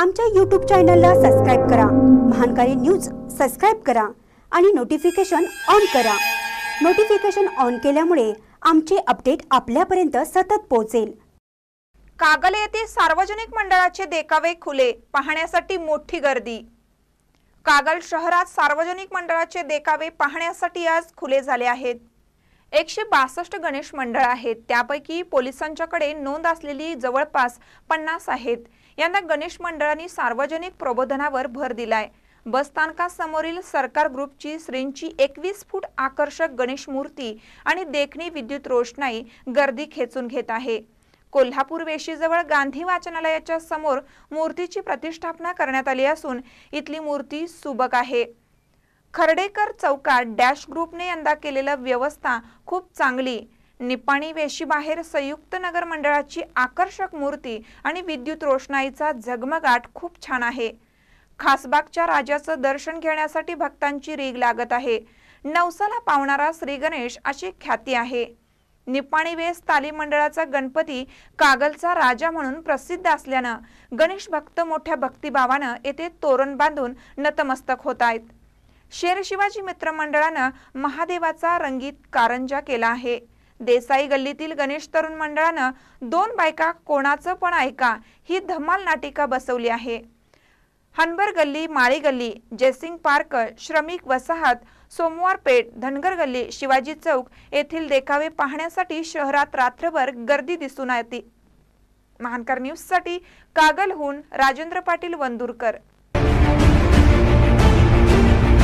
आमच्या यूट्यूब चॅनलला सबस्क्राईब करा महानकारी न्यूज सबस्क्राईब करा आणि नोटिफिकेशन ऑन करा नोटिफिकेशन ऑन केल्यामुळे आमचे अपडेट आपल्यापर्यंत सतत पोहोचेल कागल येथे सार्वजनिक मंडळाचे देखावे खुले पाहण्यासाठी मोठी गर्दी कागल शहरात सार्वजनिक मंडळाचे देखावे पाहण्यासाठी आज खुले झाले आहेत एकशे बासष्ट गणेश मंडळ आहेत त्यापैकी पोलिसांच्याकडे नोंद असलेली जवळपास पन्नास आहेत यांना गणेश मंडळांनी सार्वजनिक प्रबोधनावर भर दिलाय बसस्थानकासमोरील सरकार ग्रुपची श्रींची एकवीस फूट आकर्षक गणेश मूर्ती आणि देखणी विद्युत रोषणाई गर्दी खेचून घेत आहे कोल्हापूर वेशीजवळ गांधी वाचनालयाच्या समोर मूर्तीची प्रतिष्ठापना करण्यात आली असून इथली मूर्ती सुबक आहे खर्डेकर चौकात डॅश ग्रुपने यंदा केलेलं व्यवस्था खूप चांगली निपाणी वेशीबाहेर संयुक्त नगर मंडळाची आकर्षक मूर्ती आणि विद्युत रोषणाईचा झगमगाट खूप छान आहे खासबागच्या राजाचं दर्शन घेण्यासाठी भक्तांची रीग लागत आहे नवसाला पावणारा श्री गणेश अशी ख्याती आहे निपाणी वेस तालीम मंडळाचा गणपती कागलचा राजा म्हणून प्रसिद्ध असल्यानं गणेश भक्त मोठ्या भक्तिभावानं येथे तोरण बांधून नतमस्तक होत आहेत शेर शिवाजी मित्र मंडळानं महादेवाचा रंगीत कारंजा केला आहे देसाई गल्लीतील गणेश तरुण मंडळानं दोन बायका कोणाचं पण ऐका ही धमाल नाटिका बसवली आहे हनबर गल्ली माळी गल्ली जयसिंग पार्क श्रमिक वसाहत सोमवार पेठ धनगर गल्ली शिवाजी चौक येथील देखावे पाहण्यासाठी शहरात रात्रभर गर्दी दिसून येते महानकर न्यूजसाठी कागलहून राजेंद्र पाटील वंदुरकर